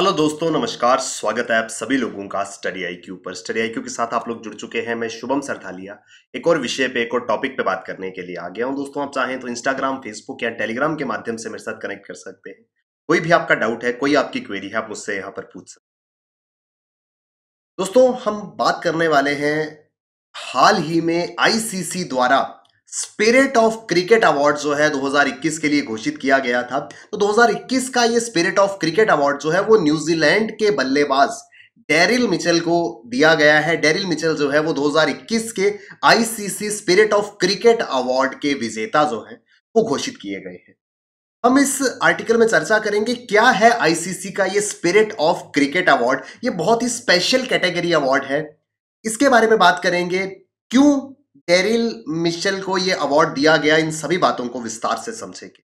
hello दोस्तों नमस्कार स्वागत है आप सभी लोगों का स्टडी आई क्यू पर स्टडी आई क्यू के साथ आप लोग जुड़ चुके हैं मैं शुभम सरथालिया एक और विषय पे एक और टॉपिक पे बात करने के लिए आ गया हूं दोस्तों आप चाहें तो इंस्टाग्राम फेसबुक या टेलीग्राम के माध्यम से मेरे साथ कनेक्ट कर सकते हैं कोई भी आपका डाउट है कोई आपकी क्वेरी है आप मुझसे यहाँ पर पूछ सकते दोस्तों हम बात करने वाले हैं हाल ही में आईसीसी द्वारा स्पिरिट ऑफ क्रिकेट अवार्ड जो है 2021 के लिए घोषित किया गया था तो 2021 का ये स्पिरिट ऑफ क्रिकेट अवार्ड जो है वो न्यूजीलैंड के बल्लेबाज डेरिल मिचेल को दिया गया है डेरिल मिचेल जो है वो 2021 के ICC spirit of cricket award के विजेता जो है वो घोषित किए गए हैं हम इस आर्टिकल में चर्चा करेंगे क्या है आईसीसी का ये स्पिरिट ऑफ क्रिकेट अवार्ड ये बहुत ही स्पेशल कैटेगरी अवार्ड है इसके बारे में बात करेंगे क्यों कैरिल मिशेल को ये अवार्ड दिया गया इन सभी बातों को विस्तार से के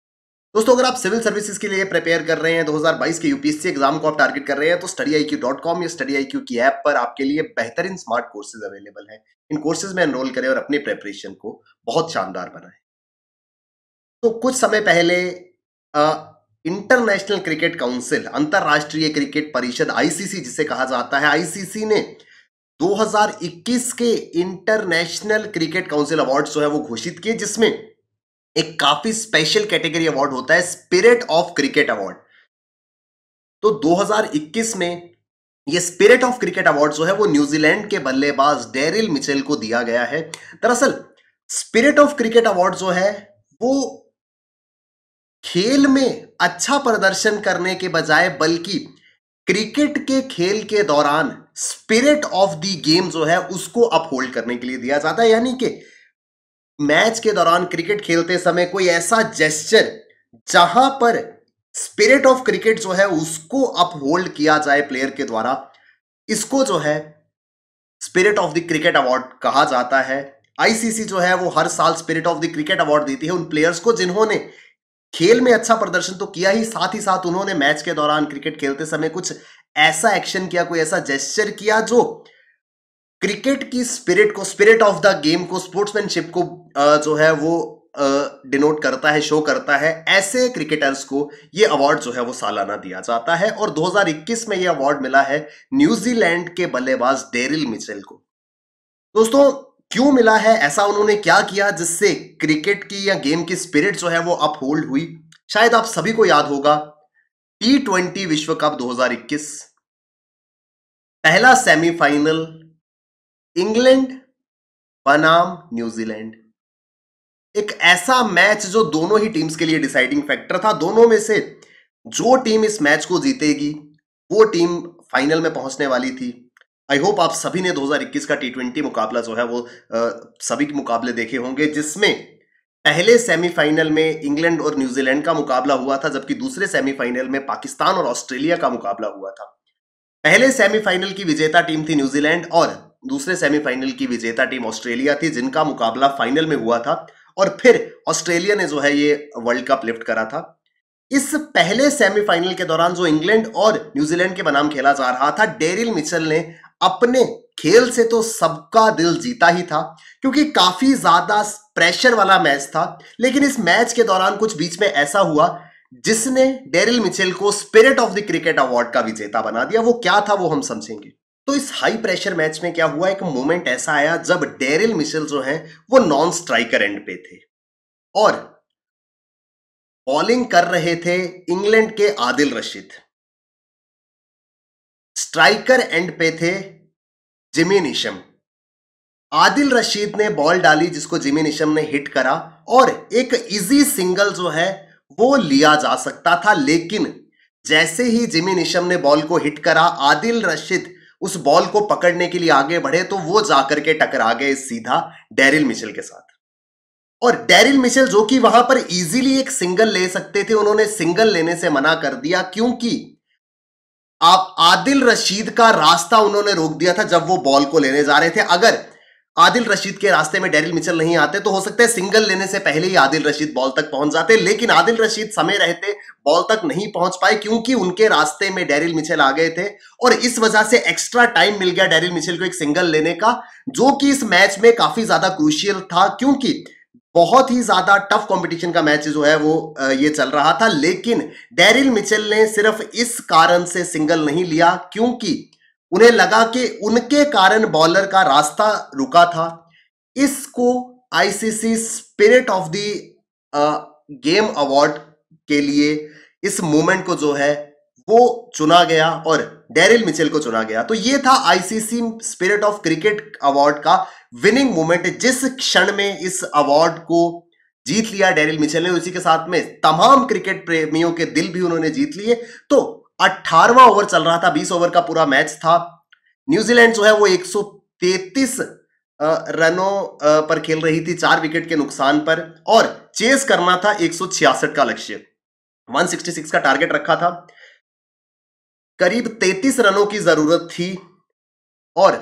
दोस्तों अगर आप सिविल सर्विसेज के लिए प्रिपेयर कर रहे हैं 2022 के यूपीएससी एग्जाम को आप टारगेट कर रहे हैं तो study I Q dot com या स्टडी आई क्यू की ऐप पर आपके लिए बेहतरीन स्मार्ट कोर्सेज अवेलेबल हैं इन कोर्सेज में एनरोल करें और अपनी प्रेपरेशन को बहुत शानदार बनाएं तो कुछ समय पहले इंटरनेशनल क्रिकेट काउंसिल अंतर्राष्ट्रीय क्रिकेट परिषद आईसीसी जिसे कहा जाता है आईसीसी ने 2021 के इंटरनेशनल क्रिकेट काउंसिल अवार्ड जो है वो घोषित किए जिसमें एक काफी स्पेशल कैटेगरी अवार्ड होता है स्पिरिट ऑफ क्रिकेट अवार्ड तो 2021 में ये स्पिरिट ऑफ क्रिकेट अवार्ड जो है वो न्यूजीलैंड के बल्लेबाज डेरिल मिचेल को दिया गया है दरअसल स्पिरिट ऑफ क्रिकेट अवार्ड जो है वो खेल में अच्छा प्रदर्शन करने के बजाय बल्कि क्रिकेट के खेल के दौरान स्पिरिट ऑफ द गेम जो है उसको अपहोल्ड करने के लिए दिया जाता है यानी कि मैच के दौरान क्रिकेट खेलते समय कोई ऐसा जेस्चर जहां पर स्पिरिट ऑफ क्रिकेट जो है उसको अपहोल्ड किया जाए प्लेयर के द्वारा इसको जो है spirit of the cricket award कहा जाता है आईसीसी जो है वो हर साल spirit of the cricket award देती है उन प्लेयर्स को जिन्होंने खेल में अच्छा प्रदर्शन तो किया ही साथ ही साथ उन्होंने मैच के दौरान क्रिकेट खेलते समय कुछ ऐसा एक्शन किया कोई ऐसा जेस्चर किया जो क्रिकेट की स्पिरिट को स्पिरिट ऑफ द गेम को स्पोर्ट्समैनशिप को जो है वो डिनोट करता है शो करता है ऐसे क्रिकेटर्स को ये अवार्ड जो है वो सालाना दिया जाता है और 2021 में ये अवार्ड मिला है न्यूजीलैंड के बल्लेबाज डेरिल मिचेल को दोस्तों क्यों मिला है ऐसा उन्होंने क्या किया जिससे क्रिकेट की या गेम की स्पिरिट जो है वो अप होल्ड हुई शायद आप सभी को याद होगा टी ट्वेंटी विश्व कप 2021 पहला सेमीफाइनल इंग्लैंड बनाम न्यूजीलैंड एक ऐसा मैच जो दोनों ही टीम्स के लिए डिसाइडिंग फैक्टर था दोनों में से जो टीम इस मैच को जीतेगी वो टीम फाइनल में पहुंचने वाली थी आई होप आप सभी ने 2021 का टी मुकाबला जो है वो आ, सभी के मुकाबले देखे होंगे जिसमें पहले सेमीफाइनल में इंग्लैंड और न्यूजीलैंड का मुकाबला हुआ था जबकि दूसरे सेमीफाइनल में पाकिस्तान और ऑस्ट्रेलिया का मुकाबला हुआ था पहले सेमीफाइनल की विजेता टीम थी न्यूजीलैंड और दूसरे सेमीफाइनल की विजेता टीम ऑस्ट्रेलिया थी जिनका मुकाबला फाइनल में हुआ था और फिर ऑस्ट्रेलिया ने जो है ये वर्ल्ड कप लिफ्ट करा था इस पहले सेमीफाइनल के दौरान जो इंग्लैंड और न्यूजीलैंड के बनाम खेला जा रहा था डेरिल मिचल ने अपने खेल से तो सबका दिल जीता ही था क्योंकि काफी ज्यादा प्रेशर वाला मैच था लेकिन इस मैच के दौरान कुछ बीच में ऐसा हुआ जिसने डेरिल मिचेल को spirit of the cricket award का विजेता बना दिया वो क्या था वो हम समझेंगे तो इस हाई प्रेशर मैच में क्या हुआ एक मोमेंट ऐसा आया जब डेरिल मिचेल जो है वो नॉन स्ट्राइकर एंड पे थे और बॉलिंग कर रहे थे इंग्लैंड के आदिल रशीद स्ट्राइकर एंड पे थे जिमी निशम आदिल रशीद ने बॉल डाली जिसको जिमी निशम ने हिट करा और एक इजी सिंगल जो है वो लिया जा सकता था लेकिन जैसे ही जिमी निशम ने बॉल को हिट करा आदिल रशीद उस बॉल को पकड़ने के लिए आगे बढ़े तो वो जाकर के टकरा गए सीधा डेरिल मिशेल के साथ और डेरिल मिशेल जो कि वहां पर इजीली एक सिंगल ले सकते थे उन्होंने सिंगल लेने से मना कर दिया क्योंकि आप आदिल रशीद का रास्ता उन्होंने रोक दिया था जब वो बॉल को लेने जा रहे थे अगर आदिल रशीद के रास्ते में डेरिल मिचल नहीं आते तो हो सकता है सिंगल लेने से पहले ही आदिल रशीद बॉल तक पहुंच जाते लेकिन आदिल रशीद समय रहते बॉल तक नहीं पहुंच पाए क्योंकि उनके रास्ते में डेरिल मिचल आ गए थे और इस वजह से एक्स्ट्रा टाइम मिल गया डेरिल मिचल को एक सिंगल लेने का जो कि इस मैच में काफी ज्यादा क्रूशियल था क्योंकि बहुत ही ज्यादा टफ कंपटीशन का मैच जो है वो ये चल रहा था लेकिन डेरिल मिचेल ने सिर्फ इस कारण से सिंगल नहीं लिया क्योंकि उन्हें लगा कि उनके कारण बॉलर का रास्ता रुका था इसको ICC spirit of the game award के लिए इस मोमेंट को जो है वो चुना गया और डेरिल मिचेल को चुना गया तो ये था ICC spirit of cricket award का विनिंग मोमेंट जिस क्षण में इस अवार्ड को जीत लिया डेरिल मिचेल ने उसी के साथ में तमाम क्रिकेट प्रेमियों के दिल भी उन्होंने जीत लिए तो अठारवा ओवर चल रहा था बीस ओवर का पूरा मैच था न्यूजीलैंड जो है वो एक रनों पर खेल रही थी चार विकेट के नुकसान पर और चेस करना था एक का लक्ष्य 166 का टारगेट रखा था करीब 33 रनों की जरूरत थी और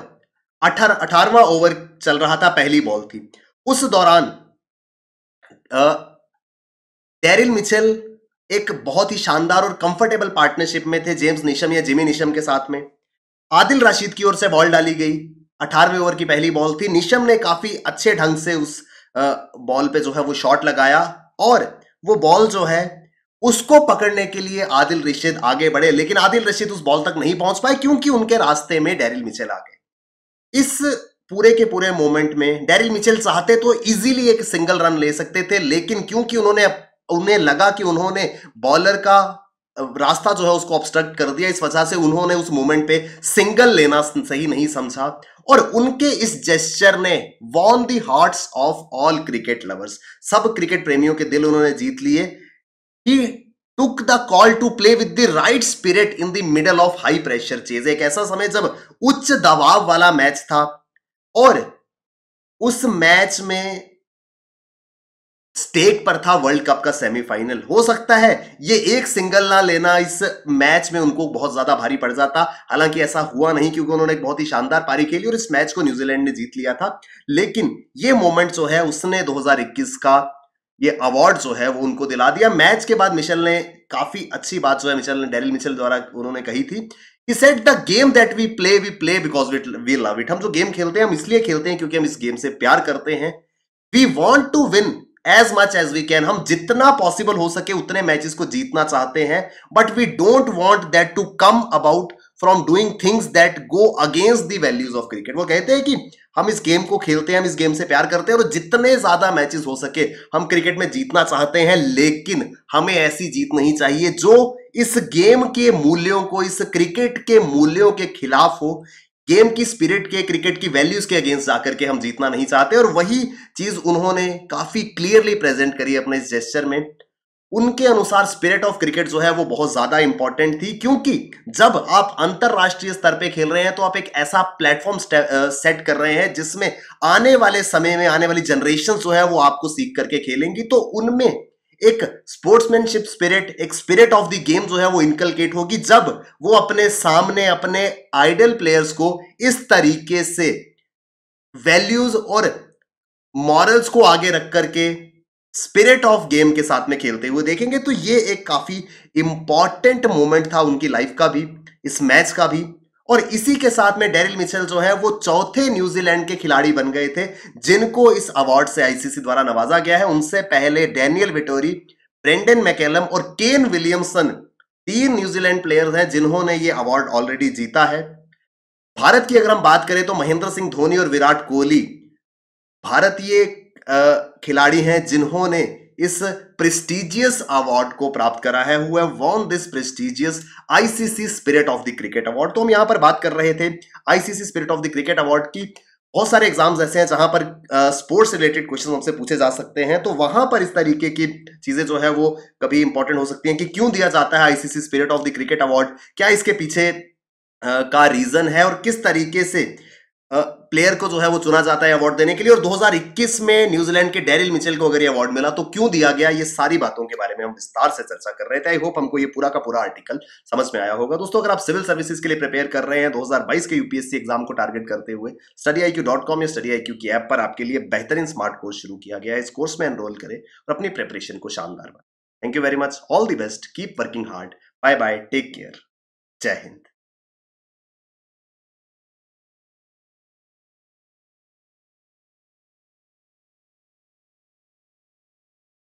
अठार अठारवा ओवर चल रहा था पहली बॉल थी उस दौरान डेरिल मिचेल एक बहुत ही शानदार और कंफर्टेबल पार्टनरशिप में थे जेम्स निशम या जिमी निशम के साथ में आदिल राशिद की ओर से बॉल डाली गई अठारहवें ओवर की पहली बॉल थी निशम ने काफी अच्छे ढंग से उस बॉल पे जो है वो शॉट लगाया और वो बॉल जो है उसको पकड़ने के लिए आदिल रशीद आगे बढ़े लेकिन आदिल रशीद उस बॉल तक नहीं पहुंच पाए क्योंकि उनके रास्ते में डेरिल मिचेल आ गए इस पूरे के पूरे मोमेंट में डेरिल मिचेल चाहते तो इजीली एक सिंगल रन ले सकते थे लेकिन क्योंकि उन्होंने उन्हें लगा कि उन्होंने बॉलर का रास्ता जो है उसको ऑब्स्ट्रक्ट कर दिया इस वजह से उन्होंने उस मोमेंट पे सिंगल लेना सही नहीं समझा और उनके इस जेस्चर ने won the hearts of all cricket lovers सब क्रिकेट प्रेमियों के दिल उन्होंने जीत लिए he took the call to play with the right spirit in the middle of high pressure चीज एक ऐसा समय जब उच्च दबाव वाला मैच था और उस मैच में स्टेट पर था वर्ल्ड कप का सेमीफाइनल हो सकता है ये एक सिंगल ना लेना इस मैच में उनको बहुत ज्यादा भारी पड़ जाता हालांकि ऐसा हुआ नहीं क्योंकि उन्होंने एक बहुत ही शानदार पारी खेली और इस मैच को न्यूजीलैंड ने जीत लिया था लेकिन ये मोमेंट जो है उसने 2021 का ये अवार्ड जो है वो उनको दिला दिया मैच के बाद मिशेल ने काफी अच्छी बात जो है मिशेल ने डेरिल मिशेल द्वारा उन्होंने कही थी कि set the game that we play we play because we love it हम जो गेम खेलते हैं हम इसलिए खेलते हैं क्योंकि हम इस गेम से प्यार करते हैं we want to win as much as we can हम जितना पॉसिबल हो सके उतने मैचेस को जीतना चाहते हैं but we don't want that to come about from doing things that go against the values of cricket वो कहते हैं कि हम इस गेम को खेलते हैं हम इस गेम से प्यार करते हैं और जितने ज्यादा मैचेस हो सके हम क्रिकेट में जीतना चाहते हैं लेकिन हमें ऐसी जीत नहीं चाहिए जो इस गेम के मूल्यों को इस क्रिकेट के मूल्यों के खिलाफ हो गेम की स्पिरिट के क्रिकेट की वैल्यूज के अगेंस्ट जाकर के हम जीतना नहीं चाहते और वही चीज उन्होंने काफी क्लियरली प्रेजेंट करी अपने इस जेस्चर में उनके अनुसार स्पिरिट ऑफ क्रिकेट जो है वो बहुत ज्यादा इंपॉर्टेंट थी क्योंकि जब आप अंतरराष्ट्रीय स्तर पे खेल रहे हैं तो आप एक ऐसा प्लेटफॉर्म सेट कर रहे हैं जिसमें आने वाले समय में आने वाली जनरेशन जो है वो आपको सीख करके खेलेंगी तो उनमें एक स्पोर्ट्समैनशिप स्पिरिट एक स्पिरिट ऑफ द गेम जो है वो इनकलकेट होगी जब वो अपने सामने अपने आइडल प्लेयर्स को इस तरीके से वैल्यूज और मॉरल्स को आगे रख करके स्पिरिट ऑफ गेम के साथ में खेलते हुए देखेंगे तो ये एक काफी इंपॉर्टेंट मोमेंट था उनकी लाइफ का भी इस मैच का भी और इसी के साथ में डेरिल मिचेल जो है वो चौथे न्यूजीलैंड के खिलाड़ी बन गए थे जिनको इस अवार्ड से आईसीसी द्वारा नवाजा गया है उनसे पहले डेनियल विटोरी ब्रेंडन मैकेलम और केन विलियमसन तीन न्यूजीलैंड प्लेयर्स हैं जिन्होंने ये अवार्ड ऑलरेडी जीता है भारत की अगर हम बात करें तो महेंद्र सिंह धोनी और विराट कोहली भारतीय खिलाड़ी हैं जिन्होंने इस प्रेस्टिजियस अवार्ड को प्राप्त करा है हुए won this prestigious ICC spirit of the cricket award तो हम यहां पर बात कर रहे थे ICC spirit of the cricket award की बहुत सारे एग्जाम्स ऐसे हैं जहां पर स्पोर्ट्स रिलेटेड क्वेश्चन हमसे पूछे जा सकते हैं तो वहां पर इस तरीके की चीजें जो है वो कभी इंपॉर्टेंट हो सकती हैं कि क्यों दिया जाता है ICC spirit of the cricket award क्या इसके पीछे uh, का रीजन है और किस तरीके से uh, प्लेयर को जो है वो चुना जाता है अवार्ड देने के लिए और 2021 में न्यूजीलैंड के डेरिल मिचेल को अगर ये अवार्ड मिला तो क्यों दिया गया ये सारी बातों के बारे में हम विस्तार से चर्चा कर रहे थे आई होप हमको ये पूरा का पूरा आर्टिकल समझ में आया होगा दोस्तों अगर आप सिविल सर्विसेज के लिए प्रिपेयर कर रहे हैं दो के यूपीएससी एग्जाम को टारगेट करते हुए स्टडी आई या स्टडी आई की ऐप पर आपके लिए बेहतरीन स्मार्ट कोर्स शुरू किया गया है इस कोर्स में एनरोल करें और अपनी प्रिपरेशन को शानदार बनाए thank you very much all the best keep working hard bye bye take care जय हिंद